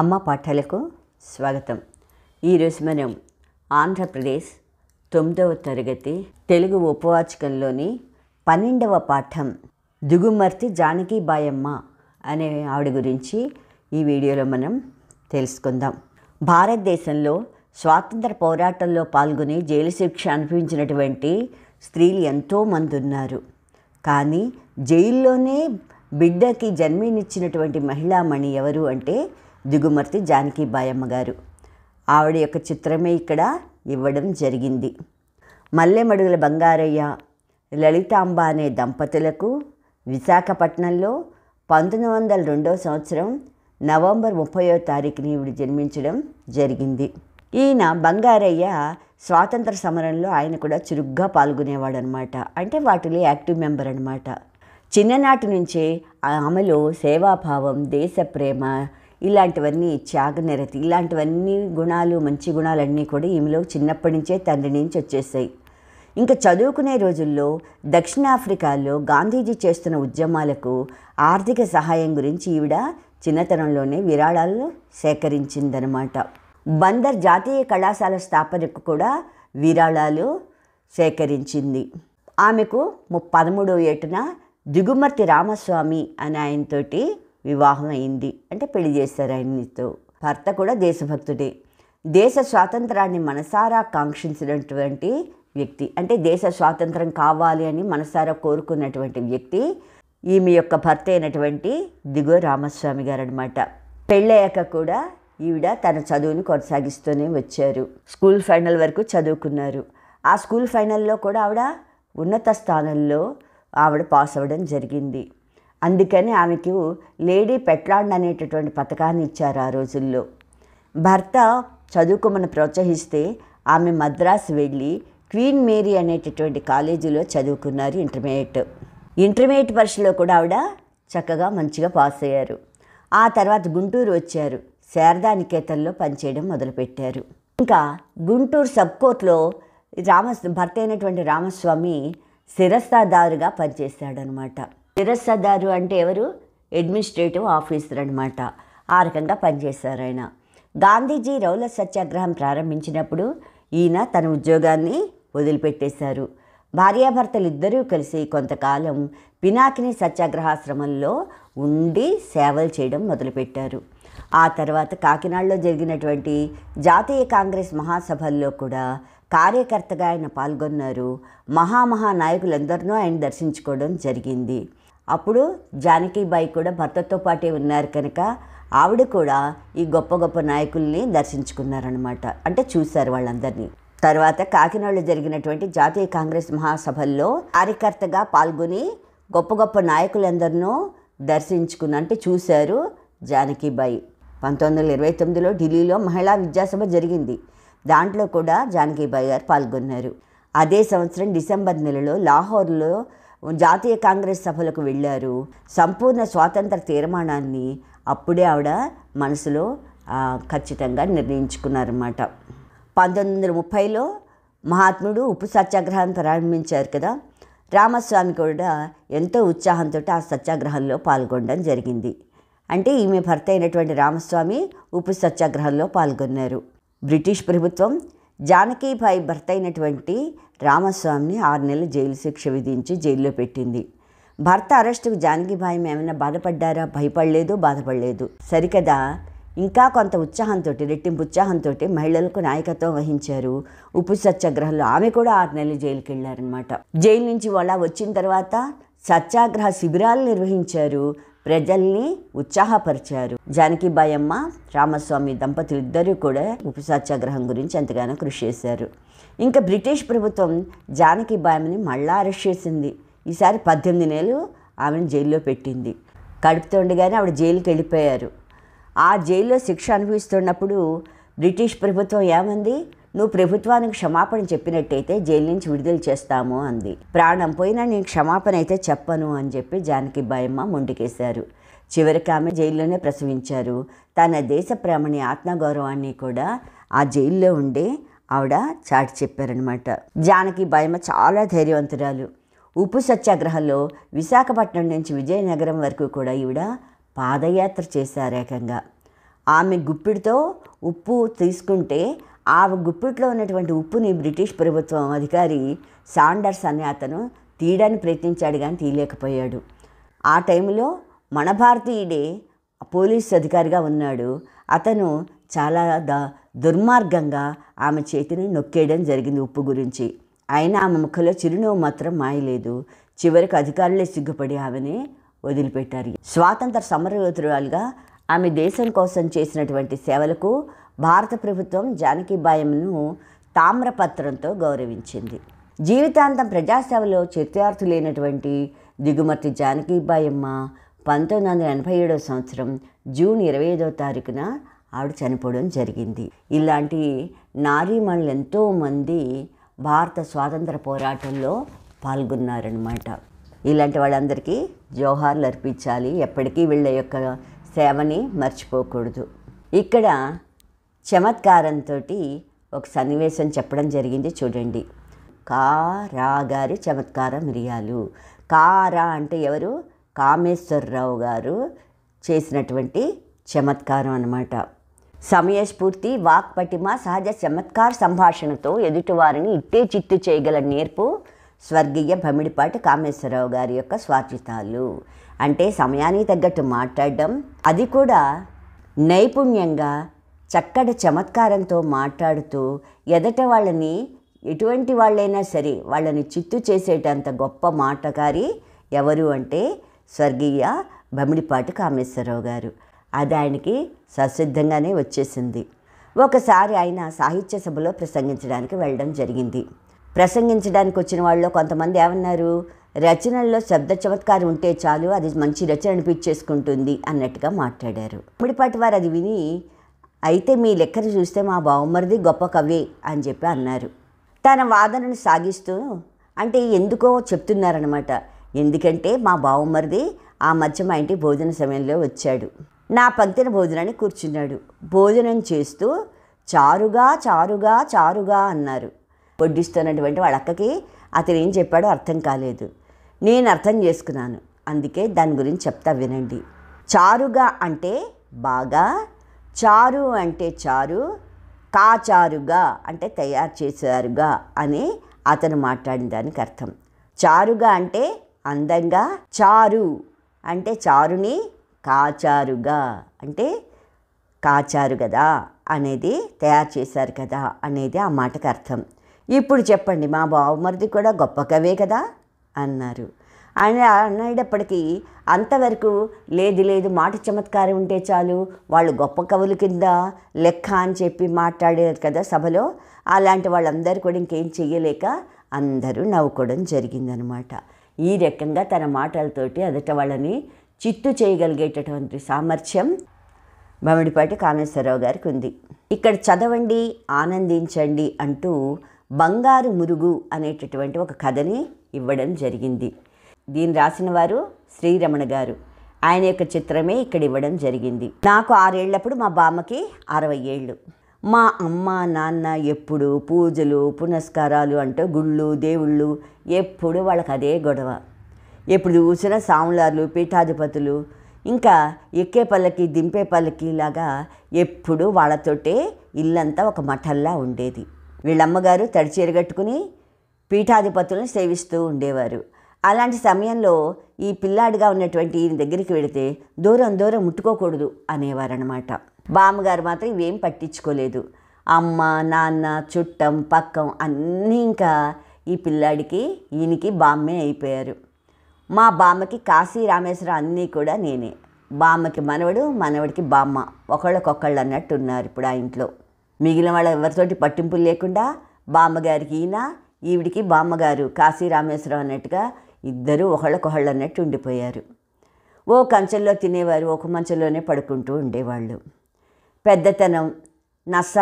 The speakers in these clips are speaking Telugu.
అమ్మ పాఠాలకు స్వాగతం ఈరోజు మనం ఆంధ్రప్రదేశ్ తొమ్మిదవ తరగతి తెలుగు ఉపవాచకంలోని పన్నెండవ పాఠం దుగుమర్తి జానకి బాయమ్మ అనే ఆవిడ గురించి ఈ వీడియోలో మనం తెలుసుకుందాం భారతదేశంలో స్వాతంత్ర పోరాటంలో పాల్గొని జైలు శిక్ష అనిపించినటువంటి స్త్రీలు ఎంతోమంది ఉన్నారు కానీ జైల్లోనే బిడ్డకి జన్మనిచ్చినటువంటి మహిళామణి ఎవరు అంటే దిగుమర్తి జానకీబాయమ్మ గారు ఆవిడ యొక్క చిత్రమే ఇక్కడ ఇవ్వడం జరిగింది మల్లెమడుగుల బంగారయ్య లలితాంబ అనే దంపతులకు విశాఖపట్నంలో పంతొమ్మిది వందల రెండో సంవత్సరం నవంబర్ ముప్పయో తారీఖుని ఈవిడ జన్మించడం జరిగింది ఈయన బంగారయ్య స్వాతంత్ర సమరంలో ఆయన కూడా చురుగ్గా పాల్గొనేవాడు అనమాట అంటే వాటిలో యాక్టివ్ మెంబర్ అనమాట చిన్ననాటి నుంచే ఆమెలో సేవాభావం దేశ ప్రేమ ఇలాంటివన్నీ త్యాగనిరతి ఇలాంటివన్నీ గుణాలు మంచి గుణాలన్నీ కూడా ఈమెలో చిన్నప్పటి నుంచే తండ్రి నుంచి వచ్చేసాయి ఇంకా చదువుకునే రోజుల్లో దక్షిణాఫ్రికాలో గాంధీజీ చేస్తున్న ఉద్యమాలకు ఆర్థిక సహాయం గురించి ఈవిడ చిన్నతనంలోనే విరాళాలు సేకరించిందనమాట బందర్ జాతీయ కళాశాల స్థాపనకు కూడా విరాళాలు సేకరించింది ఆమెకు పదమూడో ఏటున దిగుమర్తి రామస్వామి అనే ఆయనతోటి వివాహం అయింది అంటే పెళ్లి చేశారు ఆయనతో భర్త కూడా దేశభక్తుడే దేశ స్వాతంత్రాన్ని మనసారా కాంక్షించినటువంటి వ్యక్తి అంటే దేశ స్వాతంత్రం కావాలి అని మనసారా కోరుకున్నటువంటి వ్యక్తి ఈమె యొక్క భర్త అయినటువంటి దిగో రామస్వామి గారు అనమాట పెళ్ళయ్యాక కూడా ఈవిడ తన చదువుని కొనసాగిస్తూనే వచ్చారు స్కూల్ ఫైనల్ వరకు చదువుకున్నారు ఆ స్కూల్ ఫైనల్లో కూడా ఆవిడ ఉన్నత స్థానంలో ఆవిడ పాస్ అవ్వడం జరిగింది అందుకని ఆమెకు లేడీ పెట్లాండ్ అనేటటువంటి పథకాన్ని ఇచ్చారు ఆ రోజుల్లో భర్త చదువుకోమని ప్రోత్సహిస్తే ఆమె మద్రాసు వెళ్ళి క్వీన్ మేరీ అనేటటువంటి కాలేజీలో చదువుకున్నారు ఇంటర్మీడియట్ ఇంటర్మీడియట్ పరీక్షలో కూడా ఆవిడ చక్కగా మంచిగా పాస్ అయ్యారు ఆ తర్వాత గుంటూరు వచ్చారు శారదానికేతన్లో పనిచేయడం మొదలుపెట్టారు ఇంకా గుంటూరు సబ్ కోర్టులో రామ భర్త అయినటువంటి రామస్వామి శిరస్థాదారుగా పనిచేశాడనమాట నిరసదారు అంటే ఎవరు అడ్మినిస్ట్రేటివ్ ఆఫీసర్ అనమాట ఆ రకంగా పనిచేశారు ఆయన గాంధీజీ రౌల సత్యాగ్రహం ప్రారంభించినప్పుడు ఈయన తన ఉద్యోగాన్ని వదిలిపెట్టేశారు భార్యాభర్తలు ఇద్దరూ కలిసి కొంతకాలం పినాకిని సత్యాగ్రహాశ్రమంలో ఉండి సేవలు చేయడం మొదలుపెట్టారు ఆ తర్వాత కాకినాడలో జరిగినటువంటి జాతీయ కాంగ్రెస్ మహాసభల్లో కూడా కార్యకర్తగా ఆయన పాల్గొన్నారు మహామహా నాయకులందరినో ఆయన దర్శించుకోవడం జరిగింది అప్పుడు జానకీబాయి కూడా భర్తతో పాటే ఉన్నారు కనుక ఆవిడ కూడా ఈ గొప్ప గొప్ప నాయకుల్ని దర్శించుకున్నారనమాట అంటే చూశారు వాళ్ళందరినీ తర్వాత కాకినాడలో జరిగినటువంటి జాతీయ కాంగ్రెస్ మహాసభల్లో కార్యకర్తగా పాల్గొని గొప్ప గొప్ప నాయకులందరినూ దర్శించుకున్న అంటే చూశారు జానకీబాయి పంతొమ్మిది వందల ఇరవై తొమ్మిదిలో ఢిల్లీలో మహిళా విద్యాసభ జరిగింది దాంట్లో కూడా జానకీబాయి గారు పాల్గొన్నారు అదే సంవత్సరం డిసెంబర్ నెలలో లాహోర్లో జాతీయ కాంగ్రెస్ సభలకు వెళ్ళారు సంపూర్ణ స్వాతంత్ర తీర్మానాన్ని అప్పుడే ఆవిడ మనసులో ఖచ్చితంగా నిర్ణయించుకున్నారన్నమాట పంతొమ్మిది వందల ముప్పైలో మహాత్ముడు ఉప్పు సత్యాగ్రహం ప్రారంభించారు కదా రామస్వామి కూడా ఎంతో ఉత్సాహంతో ఆ సత్యాగ్రహంలో పాల్గొనడం జరిగింది అంటే ఈమె భర్త అయినటువంటి రామస్వామి ఉప్పు సత్యాగ్రహంలో పాల్గొన్నారు బ్రిటిష్ ప్రభుత్వం జానకీభాయ్ భర్త అయినటువంటి రామస్వామిని ఆరు నెలల జైలు శిక్ష విధించి జైల్లో పెట్టింది భర్త అరెస్టుకు జానకీభాయ్ ఏమైనా బాధపడ్డారా భయపడలేదు బాధపడలేదు సరికదా ఇంకా కొంత ఉత్సాహంతో రెట్టింపు ఉత్సాహంతో మహిళలకు నాయకత్వం వహించారు ఉప్పు సత్యాగ్రహంలో ఆమె కూడా ఆరు నెలలు జైలుకి వెళ్ళారనమాట జైలు నుంచి వాళ్ళ వచ్చిన తర్వాత సత్యాగ్రహ శిబిరాలు నిర్వహించారు ప్రజల్ని ఉత్సాహపరిచారు జానకి బాయమ్మ రామస్వామి దంపతులు ఇద్దరూ కూడా ఉప్పు సత్యాగ్రహం గురించి ఎంతగానో కృషి చేశారు ఇంకా బ్రిటిష్ ప్రభుత్వం జానకి బాయమ్మని మళ్ళా అరెస్ట్ చేసింది ఈసారి పద్దెనిమిది నెలలు ఆమెను జైల్లో పెట్టింది కడుపుతో ఉండగానే ఆవిడ జైలుకి వెళ్ళిపోయారు ఆ జైల్లో శిక్ష అనుభవిస్తున్నప్పుడు బ్రిటిష్ ప్రభుత్వం ఏమంది నువ్వు ప్రభుత్వానికి క్షమాపణ చెప్పినట్టయితే జైలు నుంచి విడుదల చేస్తాము అంది ప్రాణం పోయినా నేను క్షమాపణ అయితే చెప్పను అని చెప్పి జానకి భయమ్మ మొండికేశారు చివరికి ఆమె జైల్లోనే ప్రసవించారు తన దేశ ప్రేమని ఆత్మగౌరవాన్ని కూడా ఆ జైల్లో ఉండే ఆవిడ చాటి చెప్పారనమాట జానకి భయమ చాలా ధైర్యవంతురాలు ఉప్పు సత్యాగ్రహంలో విశాఖపట్నం నుంచి విజయనగరం వరకు కూడా ఈవిడ పాదయాత్ర చేశారు ఏకంగా ఆమె గుప్పిడితో ఉప్పు తీసుకుంటే ఆ గుప్పిట్లో ఉన్నటువంటి ఉప్పుని బ్రిటిష్ ప్రభుత్వం అధికారి సాండర్స్ అనే అతను తీయడానికి ప్రయత్నించాడు కానీ తీయలేకపోయాడు ఆ టైంలో మన భారతీయుడే పోలీసు అధికారిగా ఉన్నాడు అతను చాలా ద దుర్మార్గంగా ఆమె చేతిని నొక్కేయడం జరిగింది ఉప్పు గురించి అయినా ఆమె ముఖంలో చిరునవ్వు మాత్రం మాయలేదు చివరికి అధికారులే సిగ్గుపడి ఆమెని వదిలిపెట్టారు స్వాతంత్ర సమరయోధురాలుగా ఆమె దేశం కోసం చేసినటువంటి సేవలకు భారత ప్రభుత్వం జానకీబాయమును తామ్రపత్రంతో గౌరవించింది జీవితాంతం ప్రజాసేవలో చిత్యార్థులైనటువంటి దిగుమతి జానకీబాయమ్మ పంతొమ్మిది వందల ఎనభై ఏడవ సంవత్సరం జూన్ ఇరవై ఐదవ తారీఖున ఆవిడ చనిపోవడం జరిగింది ఇలాంటి నారీమణులు ఎంతోమంది భారత స్వాతంత్ర పోరాటంలో పాల్గొన్నారనమాట ఇలాంటి వాళ్ళందరికీ జోహార్లు అర్పించాలి ఎప్పటికీ వీళ్ళ యొక్క సేవని మర్చిపోకూడదు ఇక్కడ చమత్కారంతో ఒక సన్నివేశం చెప్పడం జరిగింది చూడండి కారా గారి చమత్కార మిరియాలు కారా అంటే ఎవరు కామేశ్వరరావు గారు చేసినటువంటి చమత్కారం అన్నమాట సమయస్ఫూర్తి వాక్పటిమ సహజ చమత్కార సంభాషణతో ఎదుటివారిని ఇట్టే చిత్తు చేయగల నేర్పు స్వర్గీయ భమిడిపాటి కామేశ్వరరావు గారి యొక్క స్వార్థితాలు అంటే సమయానికి తగ్గట్టు మాట్లాడడం అది కూడా నైపుణ్యంగా చక్కటి చమత్కారంతో మాట్లాడుతూ ఎదట వాళ్ళని ఎటువంటి వాళ్ళైనా సరే వాళ్ళని చిత్తు చేసేటంత గొప్ప మాటకారి ఎవరు అంటే స్వర్గీయ బమిడిపాటి కామేశ్వరరావు గారు అది ఆయనకి ససిద్ధంగానే వచ్చేసింది ఒకసారి ఆయన సాహిత్య సభలో ప్రసంగించడానికి వెళ్ళడం జరిగింది ప్రసంగించడానికి వచ్చిన వాళ్ళు కొంతమంది ఏమన్నారు రచనల్లో శబ్ద చమత్కారం ఉంటే చాలు అది మంచి రచన అనిపించేసుకుంటుంది అన్నట్టుగా మాట్లాడారు బమిడిపాటి వారు అది విని అయితే మీ లెక్కను చూస్తే మా బావమరిది గొప్ప కవి అని చెప్పి అన్నారు తన వాదనను సాగిస్తూ అంటే ఎందుకో చెప్తున్నారనమాట ఎందుకంటే మా బావమరిది ఆ మధ్య మా ఇంటి భోజన సమయంలో వచ్చాడు నా పంక్తిన భోజనాన్ని కూర్చున్నాడు భోజనం చేస్తూ చారుగా చారుగా చారుగా అన్నారు వడ్డిస్తున్నటువంటి వాళ్ళ అక్కకి అతను ఏం చెప్పాడో అర్థం కాలేదు నేను అర్థం చేసుకున్నాను అందుకే దాని గురించి చెప్తా వినండి చారుగా అంటే బాగా చారు అంటే చారు కాచారుగా అంటే తయారు చేశారుగా అని అతను మాట్లాడిన దానికి అర్థం చారుగా అంటే అందంగా చారు అంటే చారుని కాచారుగా అంటే కాచారు కదా అనేది తయారు చేశారు కదా అనేది ఆ మాటకు అర్థం ఇప్పుడు చెప్పండి మా బావమరిది కూడా గొప్ప కవే కదా అన్నారు ఆయన అన్నప్పటికీ అంతవరకు లేదు లేదు మాట చమత్కారం ఉంటే చాలు వాళ్ళు గొప్ప కవుల కింద లెక్క అని చెప్పి మాట్లాడారు కదా సభలో అలాంటి వాళ్ళందరూ కూడా ఇంకేం చెయ్యలేక అందరూ నవ్వుకోవడం జరిగిందనమాట ఈ రకంగా తన మాటలతోటి అదట వాళ్ళని చిత్తు చేయగలిగేటటువంటి సామర్థ్యం బమిడిపాటి కామేశ్వరరావు గారికి ఉంది ఇక్కడ చదవండి ఆనందించండి అంటూ బంగారు మురుగు అనేటటువంటి ఒక కథని ఇవ్వడం జరిగింది దీన్ని రాసిన వారు శ్రీరమణ గారు ఆయన యొక్క చిత్రమే ఇక్కడ ఇవ్వడం జరిగింది నాకు ఆరేళ్లప్పుడు మా బామ్మకి అరవై ఏళ్ళు మా అమ్మ నాన్న ఎప్పుడు పూజలు పునస్కారాలు అంటే గుళ్ళు దేవుళ్ళు ఎప్పుడు వాళ్ళకి అదే గొడవ ఎప్పుడు చూసిన సాములార్లు పీఠాధిపతులు ఇంకా ఎక్కే పల్లకి దింపే పల్లకి లాగా ఎప్పుడు వాళ్ళతోటే ఇల్లంతా ఒక మఠంలా ఉండేది వీళ్ళమ్మగారు తడిచేరగట్టుకుని పీఠాధిపతులను సేవిస్తూ ఉండేవారు అలాంటి సమయంలో ఈ పిల్లాడిగా ఉన్నటువంటి ఈయన దగ్గరికి వెళితే దూరం దూరం ముట్టుకోకూడదు అనేవారనమాట బామ్మగారు మాత్రం ఇవేం పట్టించుకోలేదు అమ్మ నాన్న చుట్టం పక్కం అన్నీ ఇంకా ఈ పిల్లాడికి ఈయనకి బామ్మే అయిపోయారు మా బామ్మకి కాశీ రామేశ్వరం అన్నీ కూడా నేనే బామ్మకి మనవడు మనవడికి బామ్మ ఒకళ్ళకొకళ్ళు అన్నట్టు ఉన్నారు ఇప్పుడు ఆ ఇంట్లో మిగిలిన వాళ్ళ ఎవరితోటి పట్టింపులు లేకుండా బామ్మగారికి ఈయన ఈవిడికి బామ్మగారు కాశీ రామేశ్వరం అన్నట్టుగా ఇద్దరూ ఒకళ్ళకొకళ్ళన్నట్టు ఉండిపోయారు ఓ కంచెల్లో తినేవారు ఒక మంచంలోనే పడుకుంటూ ఉండేవాళ్ళు పెద్దతనం నస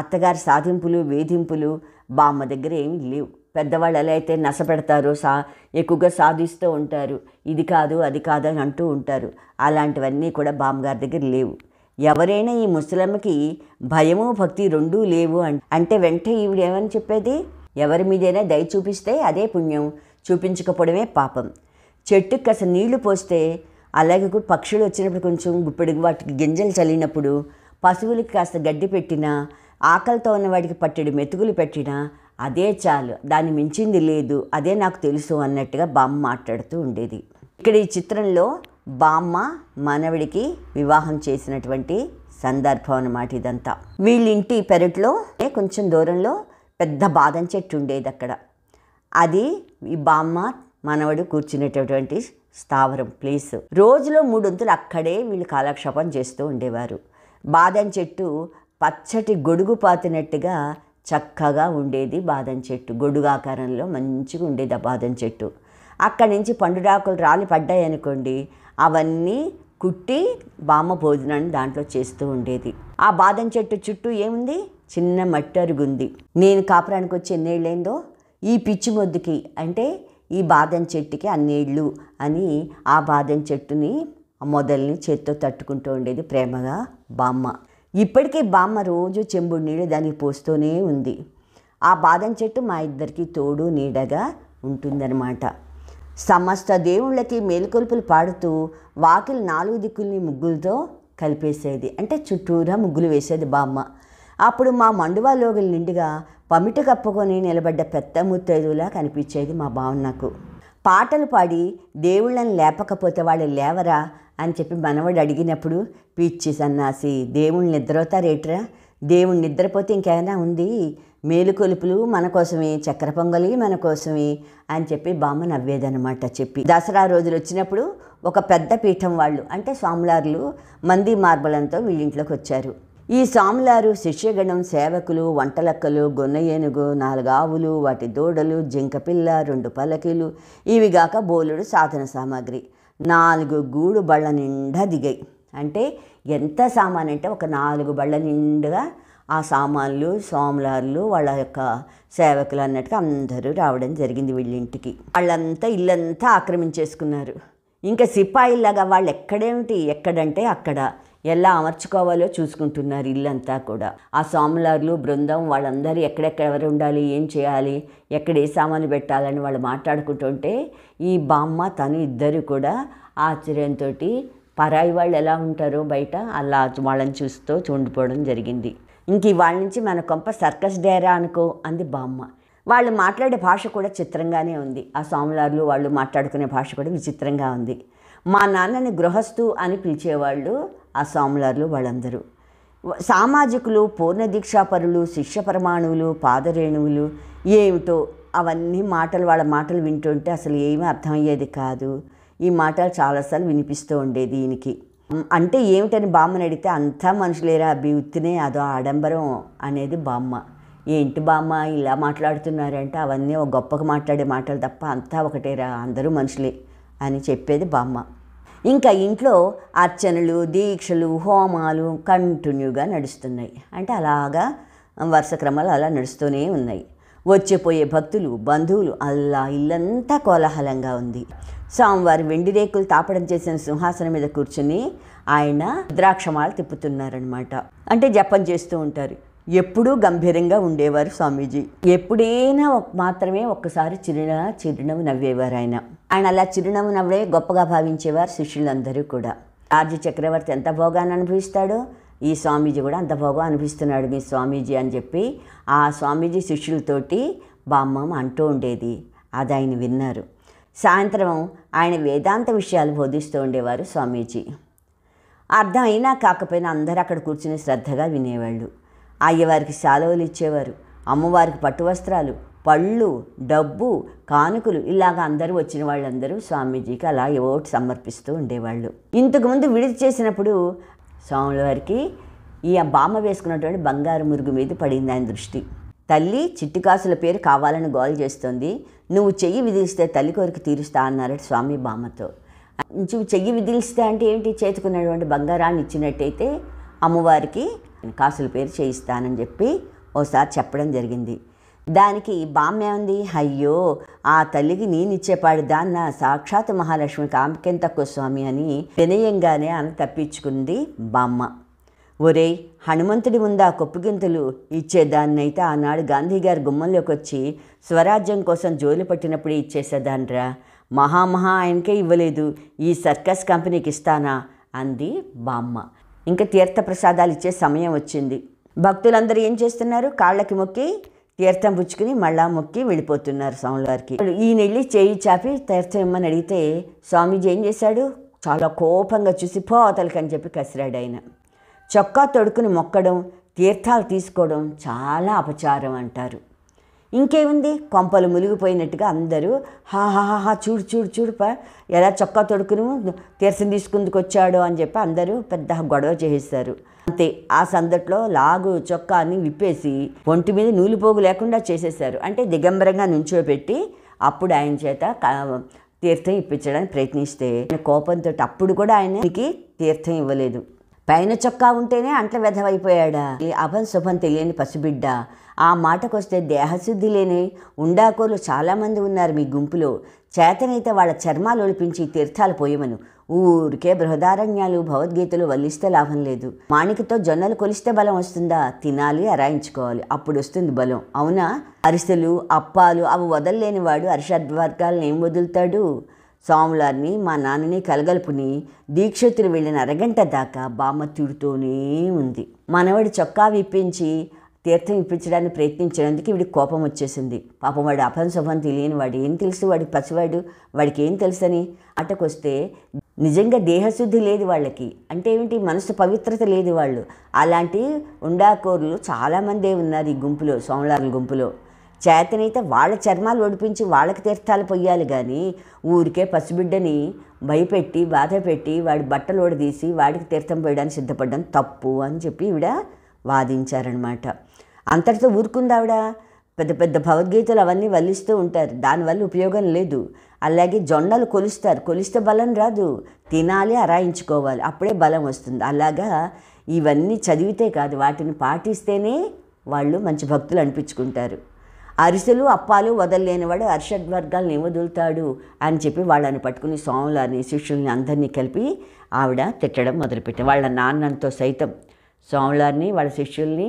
అత్తగారి సాధింపులు వేధింపులు బామ్మ దగ్గర ఏమి లేవు పెద్దవాళ్ళు ఎలా అయితే నస పెడతారో సా ఎక్కువగా సాధిస్తూ ఉంటారు ఇది కాదు అది కాదు అని అంటూ ఉంటారు అలాంటివన్నీ కూడా బామ్మగారి దగ్గర లేవు ఎవరైనా ఈ ముసలమ్మకి భయము భక్తి రెండూ లేవు అంటే వెంట ఈవిడేమని చెప్పేది ఎవరి మీదైనా దయ చూపిస్తే అదే పుణ్యం చూపించకపోవడమే పాపం చెట్టుకు కాస్త నీళ్లు పోస్తే అలాగే పక్షులు వచ్చినప్పుడు కొంచెం గుప్పెడు వాటికి గింజలు చల్లినప్పుడు పశువులకి కాస్త గడ్డి పెట్టినా ఆకలితో ఉన్న వాడికి పట్టెడు మెతుకులు పెట్టినా అదే చాలు దాన్ని మించింది లేదు అదే నాకు తెలుసు అన్నట్టుగా బామ్మ మాట్లాడుతూ ఉండేది ఇక్కడ ఈ చిత్రంలో బామ్మ మనవడికి వివాహం చేసినటువంటి సందర్భం అన్నమాట ఇదంతా వీళ్ళింటి పెరట్లో కొంచెం దూరంలో పెద్ద బాదం చెట్టు ఉండేది అక్కడ అది ఈ బామ్మ మనవడు కూర్చునేటటువంటి స్థావరం ప్లేస్ రోజులో మూడొంతులు అక్కడే వీళ్ళు కాలక్షేపం చేస్తూ ఉండేవారు బాదం చెట్టు పచ్చటి గొడుగు పాతినట్టుగా చక్కగా ఉండేది బాదం చెట్టు గొడుగు ఆకారంలో మంచిగా ఉండేది ఆ బాదం చెట్టు అక్కడి నుంచి పండుడాకులు రాలి పడ్డాయి అనుకోండి అవన్నీ కుట్టి బామ్మ భోజనాన్ని దాంట్లో చేస్తూ ఉండేది ఆ బాదం చెట్టు చుట్టూ ఏముంది చిన్న మట్టి అరుగుంది నేను కాపురానికి వచ్చి ఎన్నేళ్ళైందో ఈ పిచ్చిమొద్దుకి అంటే ఈ బాదం చెట్టుకి ఇళ్ళు అని ఆ బాదం చెట్టుని మొదల్ని చేత్తో తట్టుకుంటూ ఉండేది ప్రేమగా బామ్మ ఇప్పటికీ బామ్మ రోజు చెంబుడు నీడ దానికి పోస్తూనే ఉంది ఆ బాదం చెట్టు మా ఇద్దరికి తోడు నీడగా ఉంటుందన్నమాట సమస్త దేవుళ్ళకి మేలుకొల్పులు పాడుతూ వాకిలి నాలుగు దిక్కుల్ని ముగ్గులతో కలిపేసేది అంటే చుట్టూరా ముగ్గులు వేసేది బామ్మ అప్పుడు మా మండువాలోగుల నిండుగా పమిట కప్పుకొని నిలబడ్డ పెద్ద ముత్తైదులా కనిపించేది మా బావ నాకు పాటలు పాడి దేవుళ్ళని లేపకపోతే వాళ్ళు లేవరా అని చెప్పి మనవడు అడిగినప్పుడు పిచ్చి సన్నాసి దేవుణ్ణి నిద్రవుతారేట్రా దేవుణ్ణి నిద్రపోతే ఇంకేమైనా ఉంది మేలుకొలుపులు మన కోసమే చక్కెర పొంగలి మన కోసమే అని చెప్పి బామ్మ నవ్వేదనమాట చెప్పి దసరా రోజులు వచ్చినప్పుడు ఒక పెద్ద పీఠం వాళ్ళు అంటే స్వాములార్లు మంది మార్బలంతో వీళ్ళింట్లోకి వచ్చారు ఈ సాములారు శిష్యగణం సేవకులు వంటలక్కలు గొన్న ఏనుగు నాలుగావులు వాటి దూడలు జింకపిల్ల రెండు పల్లకీలు ఇవిగాక బోలుడు సాధన సామాగ్రి నాలుగు గూడు బళ్ళ నిండా దిగాయి అంటే ఎంత సామాన్ అంటే ఒక నాలుగు బళ్ళ నిండుగా ఆ సామాన్లు సోమలార్లు వాళ్ళ యొక్క సేవకులు అన్నట్టుగా అందరూ రావడం జరిగింది వీళ్ళింటికి వాళ్ళంతా ఇల్లంతా ఆక్రమించేసుకున్నారు ఇంకా సిపాయిలాగా వాళ్ళు ఎక్కడేమిటి ఎక్కడంటే అక్కడ ఎలా అమర్చుకోవాలో చూసుకుంటున్నారు ఇల్లంతా కూడా ఆ సోమలార్లు బృందం వాళ్ళందరూ ఎక్కడెక్కడ ఉండాలి ఏం చేయాలి ఎక్కడ ఏ సామాన్లు పెట్టాలని వాళ్ళు మాట్లాడుకుంటుంటే ఈ బామ్మ తను ఇద్దరు కూడా ఆశ్చర్యంతో పరాయి వాళ్ళు ఎలా ఉంటారో బయట అలా వాళ్ళని చూస్తూ చూండిపోవడం జరిగింది ఇంక ఇవాళ నుంచి మన కొంప సర్కస్ డేరా అనుకో అంది బామ్మ వాళ్ళు మాట్లాడే భాష కూడా చిత్రంగానే ఉంది ఆ సోమలార్లు వాళ్ళు మాట్లాడుకునే భాష కూడా విచిత్రంగా ఉంది మా నాన్నని గృహస్థు అని పిలిచేవాళ్ళు ఆ సాములార్లు వాళ్ళందరూ సామాజికులు పూర్ణదీక్షాపరులు శిష్య పరమాణువులు పాదరేణువులు ఏమిటో అవన్నీ మాటలు వాళ్ళ మాటలు వింటుంటే అసలు ఏమీ అర్థమయ్యేది కాదు ఈ మాటలు చాలాసార్లు వినిపిస్తూ ఉండేది ఈయనకి అంటే ఏమిటని బామ్మని అడిగితే అంతా మనుషులేరా అవి ఉత్తినే అదో ఆడంబరం అనేది బామ్మ ఏంటి బామ్మ ఇలా మాట్లాడుతున్నారంటే అవన్నీ ఒక గొప్పగా మాట్లాడే మాటలు తప్ప అంతా ఒకటేరా అందరూ మనుషులే అని చెప్పేది బామ్మ ఇంకా ఇంట్లో అర్చనలు దీక్షలు హోమాలు కంటిన్యూగా నడుస్తున్నాయి అంటే అలాగా వరుస క్రమాలు అలా నడుస్తూనే ఉన్నాయి వచ్చిపోయే భక్తులు బంధువులు అల్లా ఇల్లంతా కోలాహలంగా ఉంది సోమవారి వెండి రేకులు తాపడం చేసిన సింహాసనం మీద కూర్చుని ఆయన ద్రాక్షమాలు తిప్పుతున్నారనమాట అంటే జపం చేస్తూ ఉంటారు ఎప్పుడూ గంభీరంగా ఉండేవారు స్వామీజీ ఎప్పుడైనా మాత్రమే ఒక్కసారి చిరున చిరునవ్వు నవ్వేవారు ఆయన ఆయన అలా చిరునవ్వు నవ్వడే గొప్పగా భావించేవారు శిష్యులందరూ కూడా ఆర్జి చక్రవర్తి ఎంత భోగాన్ని అనుభవిస్తాడో ఈ స్వామీజీ కూడా అంత భోగం అనిపిస్తున్నాడు మీ స్వామీజీ అని చెప్పి ఆ స్వామీజీ శిష్యులతోటి బామ్మమ్మ అంటూ ఉండేది అది ఆయన విన్నారు సాయంత్రం ఆయన వేదాంత విషయాలు బోధిస్తూ ఉండేవారు స్వామీజీ అర్థమైనా కాకపోయినా అందరూ అక్కడ కూర్చుని శ్రద్ధగా వినేవాళ్ళు అయ్యవారికి సాలవులు ఇచ్చేవారు అమ్మవారికి పట్టు వస్త్రాలు పళ్ళు డబ్బు కానుకలు ఇలాగ అందరూ వచ్చిన వాళ్ళందరూ స్వామీజీకి అలా ఓటు సమర్పిస్తూ ఉండేవాళ్ళు ఇంతకుముందు విడిది చేసినప్పుడు స్వాముల వారికి ఈ బామ్మ వేసుకున్నటువంటి బంగారు మురుగు మీద పడింది ఆయన దృష్టి తల్లి చిట్టికాసుల పేరు కావాలని గోల్ చేస్తోంది నువ్వు చెయ్యి విధిస్తే తల్లి కొరికి తీరుస్తా అన్నారట స్వామి బామ్మతో నువ్వు చెయ్యి విదిలిస్తే అంటే ఏంటి చేతుకున్నటువంటి బంగారాన్ని ఇచ్చినట్టయితే అమ్మవారికి కాసుల పేరు చేయిస్తానని చెప్పి ఓసారి చెప్పడం జరిగింది దానికి బామ్మే ఉంది అయ్యో ఆ తల్లికి నేనిచ్చేపాడు దాన్న సాక్షాత్ మహాలక్ష్మి కామకెంతకు స్వామి అని వినయంగానే ఆమె తప్పించుకుంది బామ్మ ఒరే హనుమంతుడి ముందా కొప్పుగింతలు ఇచ్చేదాన్నైతే ఆనాడు గాంధీ గారి గుమ్మంలోకి వచ్చి స్వరాజ్యం కోసం జోలి పట్టినప్పుడు ఇచ్చేసేదాన్రా మహామహా ఆయనకే ఇవ్వలేదు ఈ సర్కస్ కంపెనీకి ఇస్తానా అంది బామ్మ ఇంకా తీర్థప్రసాదాలు ఇచ్చే సమయం వచ్చింది భక్తులందరూ ఏం చేస్తున్నారు కాళ్ళకి మొక్కి తీర్థం పుచ్చుకుని మళ్ళా మొక్కి వెళ్ళిపోతున్నారు స్వామివారికి వారికి ఈయన వెళ్ళి చేయి చాపి తీర్థం ఇమ్మని అడిగితే స్వామీజీ ఏం చేశాడు చాలా కోపంగా చూసి పో అని చెప్పి కసిరాడు ఆయన చొక్కా తొడుకుని మొక్కడం తీర్థాలు తీసుకోవడం చాలా అపచారం అంటారు ఇంకేముంది కొంపలు మునిగిపోయినట్టుగా అందరూ హాహాహా చూడు చూడు చూడు పా ఎలా చొక్కా తొడుకును తీర్థం తీసుకుందుకు వచ్చాడు అని చెప్పి అందరూ పెద్ద గొడవ చేసేస్తారు అంతే ఆ సందట్లో లాగు చొక్కాని విప్పేసి ఒంటి మీద నూలిపోగు లేకుండా చేసేసారు అంటే దిగంబరంగా పెట్టి అప్పుడు ఆయన చేత తీర్థం ఇప్పించడానికి ప్రయత్నిస్తే కోపంతో అప్పుడు కూడా ఆయనకి తీర్థం ఇవ్వలేదు పైన చొక్కా ఉంటేనే అంట్ల వెధవైపోయాడా ఈ అభం శుభం తెలియని పసిబిడ్డ ఆ మాటకొస్తే దేహశుద్ధి లేని ఉండాకోలు చాలామంది ఉన్నారు మీ గుంపులో చేతనైతే వాళ్ళ చర్మాలు ఒలిపించి తీర్థాలు పోయమను ఊరికే బృహదారణ్యాలు భగవద్గీతలు వల్లిస్తే లాభం లేదు మాణికతో జొన్నలు కొలిస్తే బలం వస్తుందా తినాలి అరాయించుకోవాలి అప్పుడు వస్తుంది బలం అవునా అరిసెలు అప్పాలు అవి వాడు అరిషద్వర్గాలను ఏం వదులుతాడు స్వాములారిని మా నాన్నని కలగలుపుని దీక్షతులు వెళ్ళిన అరగంట దాకా బామ్మ తిడుతూనే ఉంది మనవడి చొక్కా విప్పించి తీర్థం ఇప్పించడానికి ప్రయత్నించినందుకు వీడికి కోపం వచ్చేసింది పాపం వాడు అపంశుభం తెలియని వాడు ఏం తెలుసు వాడికి పసివాడు వాడికి ఏం తెలుసని అటకొస్తే నిజంగా దేహశుద్ధి లేదు వాళ్ళకి అంటే ఏమిటి మనసు పవిత్రత లేదు వాళ్ళు అలాంటి ఉండాకోరులు చాలామందే ఉన్నారు ఈ గుంపులో సోమలారుల గుంపులో చేతనైతే వాళ్ళ చర్మాలు ఒడిపించి వాళ్ళకి తీర్థాలు పొయ్యాలి కానీ ఊరికే పసిబిడ్డని భయపెట్టి బాధ పెట్టి వాడి బట్టలు ఓడదీసి వాడికి తీర్థం పోయడానికి సిద్ధపడడం తప్పు అని చెప్పి ఈవిడ వాదించారనమాట అంతటితో ఊరుకుంది ఆవిడ పెద్ద పెద్ద భగవద్గీతలు అవన్నీ వల్లిస్తూ ఉంటారు దానివల్ల ఉపయోగం లేదు అలాగే జొన్నలు కొలుస్తారు కొలిస్తే బలం రాదు తినాలి అరాయించుకోవాలి అప్పుడే బలం వస్తుంది అలాగా ఇవన్నీ చదివితే కాదు వాటిని పాటిస్తేనే వాళ్ళు మంచి భక్తులు అనిపించుకుంటారు అరిసెలు అప్పాలు వదలలేనివాడు హర్షద్వర్గాల్ని వదులుతాడు అని చెప్పి వాళ్ళని పట్టుకుని స్వాములని శిష్యుల్ని అందరినీ కలిపి ఆవిడ తిట్టడం మొదలుపెట్టింది వాళ్ళ నాన్నంతో సైతం స్వాములారిని వాళ్ళ శిష్యుల్ని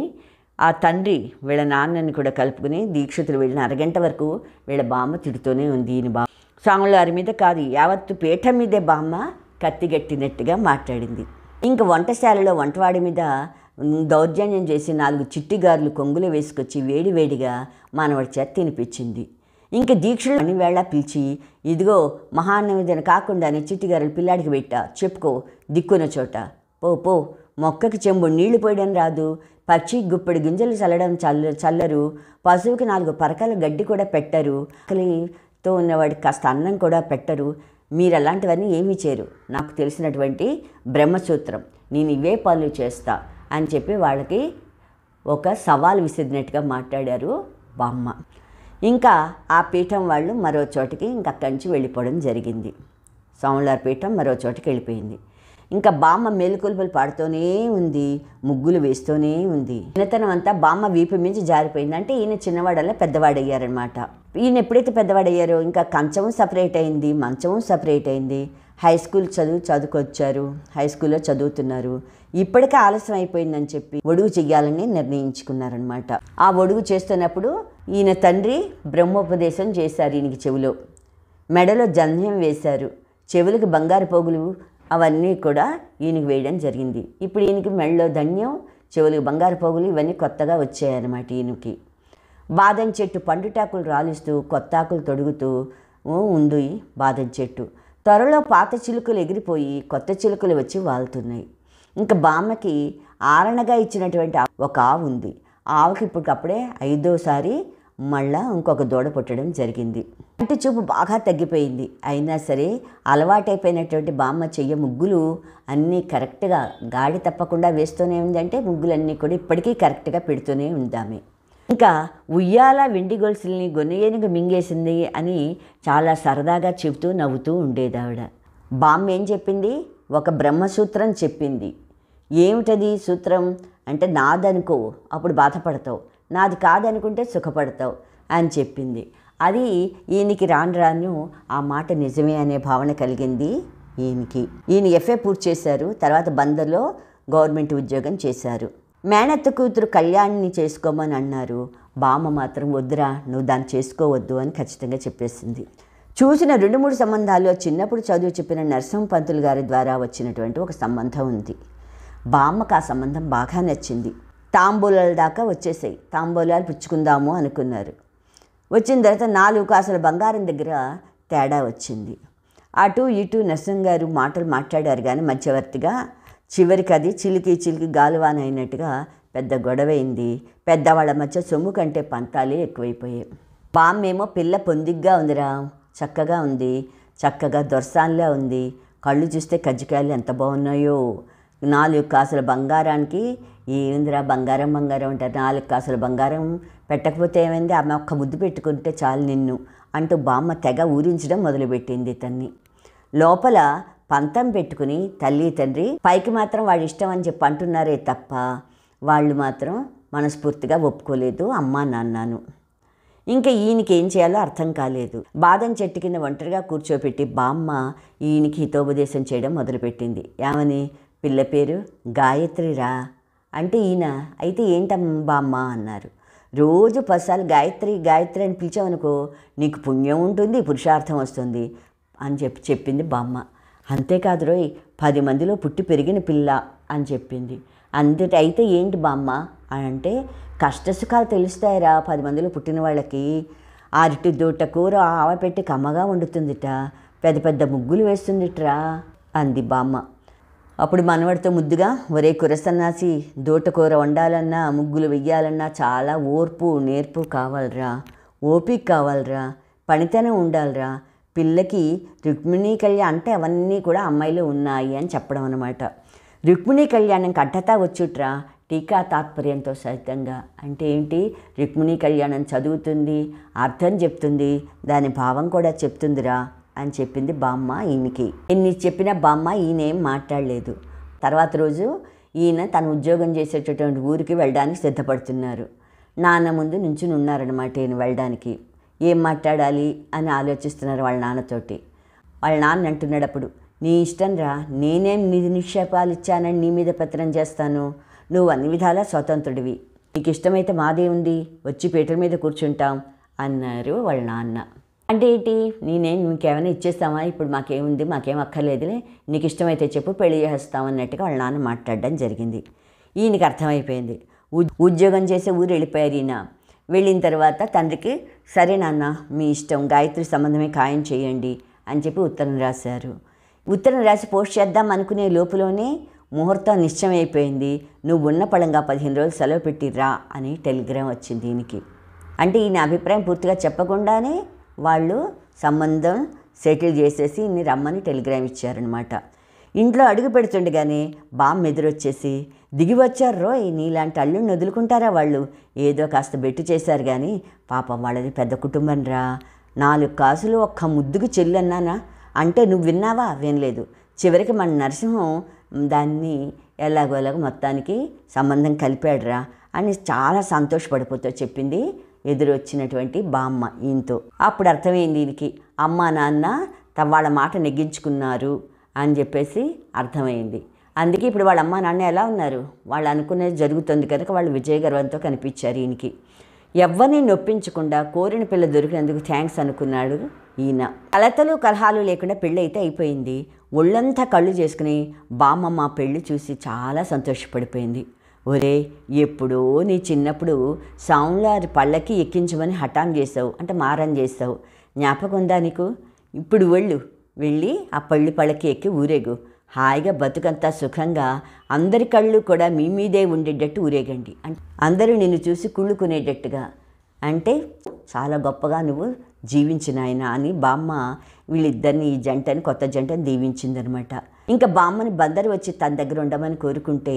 ఆ తండ్రి వీళ్ళ నాన్నని కూడా కలుపుకుని దీక్షితులు వెళ్ళిన అరగంట వరకు వీళ్ళ బామ్మ తిడుతూనే ఉంది ఈయన బామ్మ స్వాములారి మీద కాదు యావత్తు పీఠం మీదే బామ్మ కత్తిగట్టినట్టుగా మాట్లాడింది ఇంక వంటశాలలో వంటవాడి మీద దౌర్జన్యం చేసి నాలుగు చిట్టిగారులు కొంగులు వేసుకొచ్చి వేడివేడిగా మానవుడి చేత తినిపించింది ఇంక దీక్షలు అని వేళ పిలిచి ఇదిగో మహానివేదన కాకుండానే చిట్టిగారులు పిల్లాడికి పెట్టా చెప్పుకో దిక్కున చోట పో పో మొక్కకి చెంబు నీళ్లు పోయడం రాదు పక్షి గుప్పెడు గింజలు చల్లడం చల్ల చల్లరు పశువుకి నాలుగు పరకల గడ్డి కూడా పెట్టరు ఆకలితో ఉన్నవాడికి కాస్త అన్నం కూడా పెట్టరు మీరు అలాంటివన్నీ ఏమీ చేయరు నాకు తెలిసినటువంటి బ్రహ్మసూత్రం నేను ఇవే పనులు చేస్తాను అని చెప్పి వాళ్ళకి ఒక సవాల్ విసిరినట్టుగా మాట్లాడారు బామ్మ ఇంకా ఆ పీఠం వాళ్ళు మరో చోటికి ఇంకా అక్కడి నుంచి వెళ్ళిపోవడం జరిగింది సోమలార్ పీఠం మరో చోటికి వెళ్ళిపోయింది ఇంకా బామ్మ మేలుకొలుపులు పాడుతూనే ఉంది ముగ్గులు వేస్తూనే ఉంది చిన్నతనం అంతా బామ్మ వీపు మించి జారిపోయింది అంటే ఈయన చిన్నవాడల్లా పెద్దవాడయ్యారనమాట ఈయన ఎప్పుడైతే పెద్దవాడయ్యారో ఇంకా కంచం సపరేట్ అయింది మంచం సపరేట్ అయింది హై స్కూల్ చదువు చదువుకొచ్చారు హై స్కూల్లో చదువుతున్నారు ఇప్పటికే ఆలస్యం అయిపోయిందని చెప్పి ఒడుగు చెయ్యాలని నిర్ణయించుకున్నారనమాట ఆ ఒడుగు చేస్తున్నప్పుడు ఈయన తండ్రి బ్రహ్మోపదేశం చేశారు ఈయనకి చెవిలో మెడలో జంధ్యం వేశారు చెవులకు బంగారు పోగులు అవన్నీ కూడా ఈయనకి వేయడం జరిగింది ఇప్పుడు ఈయనకి మెడలో ధన్యం చెవులకు బంగారు పోగులు ఇవన్నీ కొత్తగా వచ్చాయన్నమాట ఈయనకి బాదం చెట్టు పండుటాకులు రాలిస్తూ కొత్త ఆకులు తొడుగుతూ ఉంది బాదం చెట్టు త్వరలో పాత చిలుకలు ఎగిరిపోయి కొత్త చిలుకలు వచ్చి వాలుతున్నాయి ఇంకా బామ్మకి ఆరణగా ఇచ్చినటువంటి ఒక ఆవు ఉంది ఆవుకి ఇప్పటికప్పుడే ఐదోసారి మళ్ళా ఇంకొక దూడ పుట్టడం జరిగింది కంటి చూపు బాగా తగ్గిపోయింది అయినా సరే అలవాటైపోయినటువంటి బామ్మ చెయ్య ముగ్గులు అన్నీ కరెక్ట్గా గాడి తప్పకుండా వేస్తూనే ఉందంటే ముగ్గులన్నీ కూడా ఇప్పటికీ కరెక్ట్గా పెడుతూనే ఉందామే ఇంకా ఉయ్యాల వెండి గొలుసుల్ని గొనయేనుగు మింగేసింది అని చాలా సరదాగా చెబుతూ నవ్వుతూ ఉండేదావిడ బామ్మ ఏం చెప్పింది ఒక బ్రహ్మసూత్రం చెప్పింది ఏమిటది సూత్రం అంటే నాదనుకో అప్పుడు బాధపడతావు నాది కాదనుకుంటే సుఖపడతావు అని చెప్పింది అది ఈయనకి రాను రాను ఆ మాట నిజమే అనే భావన కలిగింది ఈయనకి ఈయన ఎఫ్ఏ పూర్తి చేశారు తర్వాత బందర్లో గవర్నమెంట్ ఉద్యోగం చేశారు మేనత్త కూతురు కళ్యాణ్ని చేసుకోమని అన్నారు బామ్మ మాత్రం వద్దురా నువ్వు దాన్ని చేసుకోవద్దు అని ఖచ్చితంగా చెప్పేసింది చూసిన రెండు మూడు సంబంధాల్లో చిన్నప్పుడు చదువు చెప్పిన నరసింహ పంతులు గారి ద్వారా వచ్చినటువంటి ఒక సంబంధం ఉంది బామ్మకు ఆ సంబంధం బాగా నచ్చింది తాంబూలాల దాకా వచ్చేసాయి తాంబూలాలు పుచ్చుకుందాము అనుకున్నారు వచ్చిన తర్వాత నాలుగు కాసుల బంగారం దగ్గర తేడా వచ్చింది అటు ఇటు నర్సింగ్ గారు మాటలు మాట్లాడారు కానీ మధ్యవర్తిగా చివరికి అది చిలికి చిలికి గాలువాన అయినట్టుగా పెద్ద గొడవైంది పెద్దవాళ్ళ మధ్య సొమ్ము కంటే పంతాలే ఎక్కువైపోయాయి బామ్మేమో పిల్ల పొందిగ్గా ఉందిరా చక్కగా ఉంది చక్కగా దొరసాన్లా ఉంది కళ్ళు చూస్తే కజ్జికాయలు ఎంత బాగున్నాయో నాలుగు కాసుల బంగారానికి ఈ ఇందిరా బంగారం బంగారం అంటారు నాలుగు కాసుల బంగారం పెట్టకపోతే ఏమైంది ఆమె ఒక్క ముద్దు పెట్టుకుంటే చాలు నిన్ను అంటూ బామ్మ తెగ ఊరించడం మొదలుపెట్టింది తన్ని లోపల పంతం పెట్టుకుని తల్లి తండ్రి పైకి మాత్రం వాళ్ళు ఇష్టం అని చెప్పి అంటున్నారే తప్ప వాళ్ళు మాత్రం మనస్ఫూర్తిగా ఒప్పుకోలేదు అమ్మా నాన్నాను ఇంకా ఈయనకి ఏం చేయాలో అర్థం కాలేదు బాదం చెట్టు కింద ఒంటరిగా కూర్చోపెట్టి బామ్మ ఈయనకి హితోపదేశం చేయడం మొదలుపెట్టింది ఏమని పిల్ల పేరు గాయత్రిరా అంటే ఈయన అయితే ఏంటం బామ్మ అన్నారు రోజు పసాలు గాయత్రి గాయత్రి అని పిలిచావనుకో నీకు పుణ్యం ఉంటుంది పురుషార్థం వస్తుంది అని చెప్పి చెప్పింది బామ్మ అంతేకాదు రోయ్ పది మందిలో పుట్టి పెరిగిన పిల్ల అని చెప్పింది అందుట అయితే ఏంటి బామ్మ అంటే కష్టసుఖాలు తెలుస్తాయిరా పది మందిలో పుట్టిన వాళ్ళకి అరటి దూట కూర ఆవ పెట్టి కమ్మగా వండుతుందిట పెద్ద పెద్ద ముగ్గులు వేస్తుందిట్రా అంది బామ్మ అప్పుడు మనవడితో ముద్దుగా ఒరే కురసన్నాసి దూటకూర వండాలన్నా ముగ్గులు వెయ్యాలన్నా చాలా ఓర్పు నేర్పు కావాలరా ఓపిక కావాలరా పనితనం ఉండాలరా పిల్లకి రుక్మిణీ కళ్యాణ్ అంటే అవన్నీ కూడా అమ్మాయిలు ఉన్నాయి అని చెప్పడం అనమాట రుక్మిణీ కళ్యాణం కట్టతా వచ్చుట్రా టీకా తాత్పర్యంతో సహితంగా అంటే ఏంటి రుక్మిణీ కళ్యాణం చదువుతుంది అర్థం చెప్తుంది దాని భావం కూడా చెప్తుందిరా అని చెప్పింది బామ్మ ఈయనకి ఎన్ని చెప్పినా బామ్మ ఈయన ఏం మాట్లాడలేదు తర్వాత రోజు ఈయన తను ఉద్యోగం చేసేటటువంటి ఊరికి వెళ్ళడానికి సిద్ధపడుతున్నారు నాన్న ముందు నుంచి ఉన్నారనమాట ఈయన వెళ్ళడానికి ఏం మాట్లాడాలి అని ఆలోచిస్తున్నారు వాళ్ళ నాన్నతోటి వాళ్ళ నాన్న అంటున్నాడు అప్పుడు నీ ఇష్టం రా నేనేం నిధి నిక్షేపాలు ఇచ్చానని నీ మీద పత్రం చేస్తాను నువ్వు అన్ని విధాలా స్వతంత్రుడివి నీకు ఇష్టమైతే మాదే ఉంది వచ్చి పేటల మీద కూర్చుంటాం అన్నారు వాళ్ళ నాన్న అంటే ఏంటి నేనేం నీకేమైనా ఇచ్చేస్తామా ఇప్పుడు మాకేముంది మాకేం అక్కర్లేదులే నీకు ఇష్టమైతే చెప్పు పెళ్లి చేస్తామన్నట్టుగా వాళ్ళ నాన్న మాట్లాడడం జరిగింది ఈయనకి అర్థమైపోయింది ఉద్యోగం చేసే ఊరు వెళ్ళిపోయారు ఈయన వెళ్ళిన తర్వాత తండ్రికి సరే నాన్న మీ ఇష్టం గాయత్రి సంబంధమే ఖాయం చేయండి అని చెప్పి ఉత్తరం రాశారు ఉత్తరం రాసి పోస్ట్ చేద్దాం అనుకునే లోపలనే ముహూర్తం నిశ్చయమైపోయింది నువ్వు ఉన్న పడంగా పదిహేను రోజులు సెలవు పెట్టిర్రా అని టెలిగ్రామ్ వచ్చింది దీనికి అంటే ఈయన అభిప్రాయం పూర్తిగా చెప్పకుండానే వాళ్ళు సంబంధం సెటిల్ చేసేసి ఇన్ని రమ్మని టెలిగ్రామ్ ఇచ్చారనమాట ఇంట్లో అడుగు పెడుతుండగానే బామ్ ఎదురొచ్చేసి దిగి వచ్చారు రోయ్ నీలాంటి అల్లుడిని వదులుకుంటారా వాళ్ళు ఏదో కాస్త బెట్టు చేశారు కానీ పాపం వాళ్ళది పెద్ద కుటుంబం రా నాలుగు కాసులు ఒక్క ముద్దుకు చెల్లన్నానా అంటే నువ్వు విన్నావా వినలేదు చివరికి మన నరసింహం దాన్ని ఎలాగోలాగో మొత్తానికి సంబంధం కలిపాడురా అని చాలా సంతోషపడిపోతూ చెప్పింది ఎదురొచ్చినటువంటి బామ్మ ఈయనతో అప్పుడు అర్థమైంది దీనికి అమ్మ నాన్న వాళ్ళ మాట నెగ్గించుకున్నారు అని చెప్పేసి అర్థమైంది అందుకే ఇప్పుడు వాళ్ళ అమ్మ నాన్న ఎలా ఉన్నారు వాళ్ళు అనుకునేది జరుగుతుంది కనుక వాళ్ళు విజయ గర్వంతో కనిపించారు ఈయనకి ఎవరిని నొప్పించకుండా కోరిన పిల్ల దొరికినందుకు థ్యాంక్స్ అనుకున్నాడు ఈయన కలతలు కలహాలు లేకుండా పెళ్ళి అయితే అయిపోయింది ఒళ్ళంతా కళ్ళు చేసుకుని బామ్మ మా పెళ్ళి చూసి చాలా సంతోషపడిపోయింది ఒరే ఎప్పుడో నీ చిన్నప్పుడు సౌండ్లారి పళ్ళకి ఎక్కించమని హఠాం చేసావు అంటే మారం చేస్తావు జ్ఞాపకం ఉందా నీకు ఇప్పుడు వెళ్ళు వెళ్ళి ఆ పళ్ళు పళ్ళకి ఎక్కి ఊరేగు హాయిగా బతుకంతా సుఖంగా అందరి కళ్ళు కూడా మీ మీదే ఉండేటట్టు ఊరేగండి అందరూ నిన్ను చూసి కుళ్ళుకునేటట్టుగా అంటే చాలా గొప్పగా నువ్వు జీవించిన ఆయన అని బామ్మ వీళ్ళిద్దరిని ఈ జంటని కొత్త జంటని అనమాట ఇంకా బామ్మని బందరు వచ్చి తన దగ్గర ఉండమని కోరుకుంటే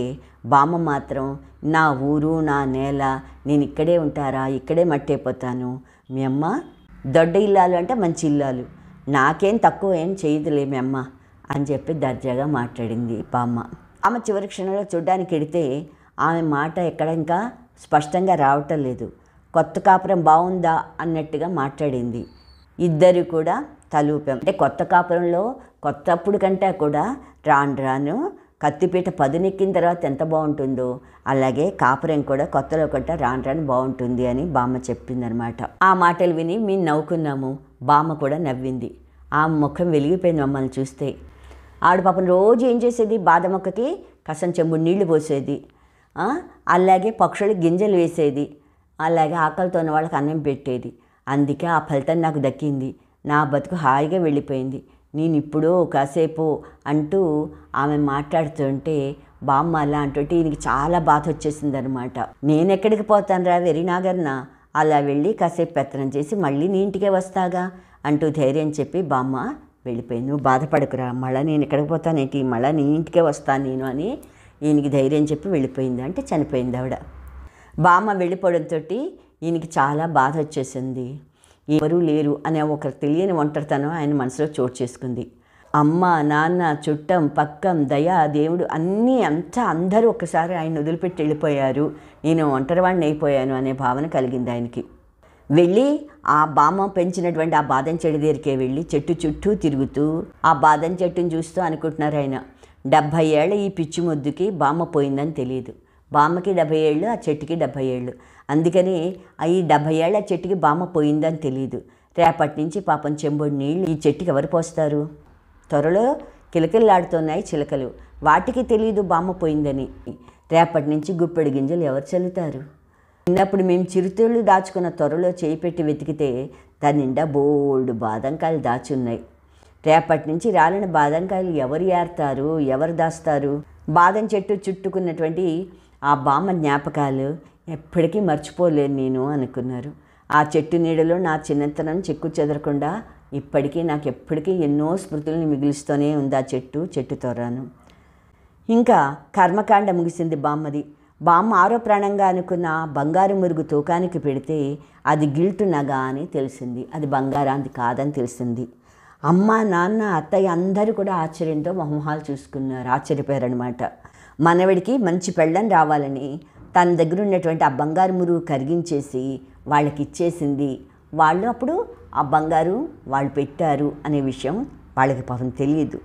బామ్మ మాత్రం నా ఊరు నా నేల నేను ఇక్కడే ఉంటారా ఇక్కడే మట్టైపోతాను మీ అమ్మ దొడ్డ ఇల్లాలు అంటే మంచి ఇల్లాలు నాకేం తక్కువ ఏం చేయదులే మీ అమ్మ అని చెప్పి దర్జాగా మాట్లాడింది బామ్మ ఆమె చివరి క్షణంలో చూడ్డానికి ఎడితే ఆమె మాట ఎక్కడ ఇంకా స్పష్టంగా రావటం లేదు కొత్త కాపురం బాగుందా అన్నట్టుగా మాట్లాడింది ఇద్దరు కూడా తలూపాం అంటే కొత్త కాపురంలో కొత్తప్పుడు కంటే కూడా రాను రాను కత్తిపీట పదునెక్కిన తర్వాత ఎంత బాగుంటుందో అలాగే కాపురం కూడా కొత్తలో కంటే రాను రాను బాగుంటుంది అని బామ్మ చెప్పిందనమాట ఆ మాటలు విని మేము నవ్వుకున్నాము బామ్మ కూడా నవ్వింది ఆ ముఖం వెలిగిపోయింది మమ్మల్ని చూస్తే ఆడ పాపం రోజు ఏం చేసేది బాదం మొక్కకి కసం చెంబు నీళ్లు పోసేది అలాగే పక్షులు గింజలు వేసేది అలాగే ఆకలితో ఉన్న వాళ్ళకి అన్నం పెట్టేది అందుకే ఆ ఫలితం నాకు దక్కింది నా బతుకు హాయిగా వెళ్ళిపోయింది నేను ఇప్పుడు కాసేపు అంటూ ఆమె మాట్లాడుతుంటే బామ్మ అలా అంటుంటే ఈయనకి చాలా బాధ వచ్చేసింది అనమాట నేను ఎక్కడికి పోతాను రా నాగర్న అలా వెళ్ళి కాసేపు పెత్తనం చేసి మళ్ళీ నీ ఇంటికే వస్తాగా అంటూ ధైర్యం చెప్పి బామ్మ వెళ్ళిపోయి నువ్వు బాధపడకురా మళ్ళీ నేను ఎక్కడికి పోతాను ఏంటి మళ్ళీ నీ ఇంటికే వస్తాను నేను అని ఈయనకి ధైర్యం చెప్పి వెళ్ళిపోయింది అంటే చనిపోయింది ఆవిడ బామ్మ వెళ్ళిపోవడంతో ఈయనకి చాలా బాధ వచ్చేసింది ఎవరూ లేరు అనే ఒక తెలియని ఒంటరితనం ఆయన మనసులో చోటు చేసుకుంది అమ్మ నాన్న చుట్టం పక్కం దయా దేవుడు అన్నీ అంతా అందరూ ఒకసారి ఆయన వదిలిపెట్టి వెళ్ళిపోయారు నేను ఒంటరివాడిని అయిపోయాను అనే భావన కలిగింది ఆయనకి వెళ్ళి ఆ బామ పెంచినటువంటి ఆ బాదం చెడు దగ్గరికే వెళ్ళి చెట్టు చుట్టూ తిరుగుతూ ఆ బాదం చెట్టును చూస్తూ అనుకుంటున్నారు ఆయన డెబ్భై ఏళ్ళ ఈ పిచ్చి ముద్దుకి బామ్మ పోయిందని తెలియదు బామ్మకి డెబ్బై ఏళ్ళు ఆ చెట్టుకి డెబ్బై ఏళ్ళు అందుకని ఈ డెబ్బై ఏళ్ళ చెట్టుకి బామ్మ పోయిందని తెలియదు రేపటి నుంచి పాపం చెంబుడు నీళ్ళు ఈ చెట్టుకి ఎవరు పోస్తారు త్వరలో కిలకిల్లాడుతున్నాయి చిలకలు వాటికి తెలియదు బామ్మ పోయిందని రేపటి నుంచి గుప్పెడు గింజలు ఎవరు చల్లుతారు చిన్నప్పుడు మేము చిరుతిళ్ళు దాచుకున్న త్వరలో చేయి పెట్టి వెతికితే దాని నిండా బోల్డ్ బాదంకాయలు దాచున్నాయి రేపటి నుంచి రాలిన బాదంకాయలు ఎవరు ఏరుతారు ఎవరు దాస్తారు బాదం చెట్టు చుట్టుకున్నటువంటి ఆ బామ్మ జ్ఞాపకాలు ఎప్పటికీ మర్చిపోలేను నేను అనుకున్నారు ఆ చెట్టు నీడలో నా చిన్నతనం చెక్కు చెదరకుండా ఇప్పటికీ నాకు ఎప్పటికీ ఎన్నో స్మృతుల్ని మిగిలిస్తూనే ఉంది ఆ చెట్టు చెట్టు తోరాను ఇంకా కర్మకాండ ముగిసింది బామ్మది బామ్మ ఆరో ప్రాణంగా అనుకున్న బంగారు మురుగు తూకానికి పెడితే అది గిల్టు నగ అని తెలిసింది అది బంగారాంది కాదని తెలిసింది అమ్మ నాన్న అత్తయ్య అందరూ కూడా ఆశ్చర్యంతో మొహమొహాలు చూసుకున్నారు ఆశ్చర్యపోయారనమాట మనవడికి మంచి పెళ్ళం రావాలని తన దగ్గర ఉన్నటువంటి ఆ బంగారు మురుగు కరిగించేసి వాళ్ళకి ఇచ్చేసింది వాళ్ళు అప్పుడు ఆ బంగారు వాళ్ళు పెట్టారు అనే విషయం వాళ్ళకి పాపం తెలియదు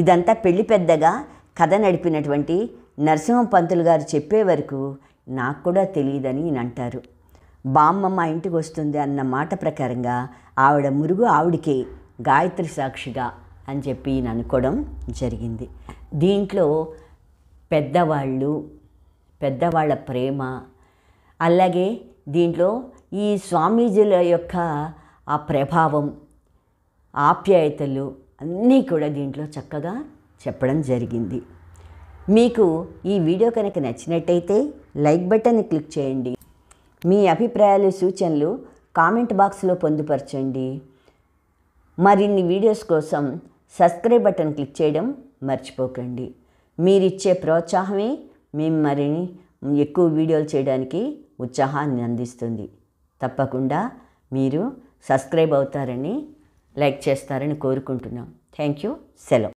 ఇదంతా పెళ్లి పెద్దగా కథ నడిపినటువంటి నరసింహం పంతులు గారు చెప్పే వరకు నాకు కూడా తెలియదని ఈయన అంటారు బామ్మ మా ఇంటికి వస్తుంది అన్న మాట ప్రకారంగా ఆవిడ మురుగు ఆవిడికే గాయత్రి సాక్షిగా అని చెప్పి ఈయన అనుకోవడం జరిగింది దీంట్లో పెద్దవాళ్ళు పెద్దవాళ్ళ ప్రేమ అలాగే దీంట్లో ఈ స్వామీజీల యొక్క ఆ ప్రభావం ఆప్యాయతలు అన్నీ కూడా దీంట్లో చక్కగా చెప్పడం జరిగింది మీకు ఈ వీడియో కనుక నచ్చినట్టయితే లైక్ బటన్ క్లిక్ చేయండి మీ అభిప్రాయాలు సూచనలు కామెంట్ బాక్స్లో పొందుపరచండి మరిన్ని వీడియోస్ కోసం సబ్స్క్రైబ్ బటన్ క్లిక్ చేయడం మర్చిపోకండి మీరిచ్చే ప్రోత్సాహమే మేము మరిని ఎక్కువ వీడియోలు చేయడానికి ఉత్సాహాన్ని అందిస్తుంది తప్పకుండా మీరు సబ్స్క్రైబ్ అవుతారని లైక్ చేస్తారని కోరుకుంటున్నాం థ్యాంక్ యూ సెలవు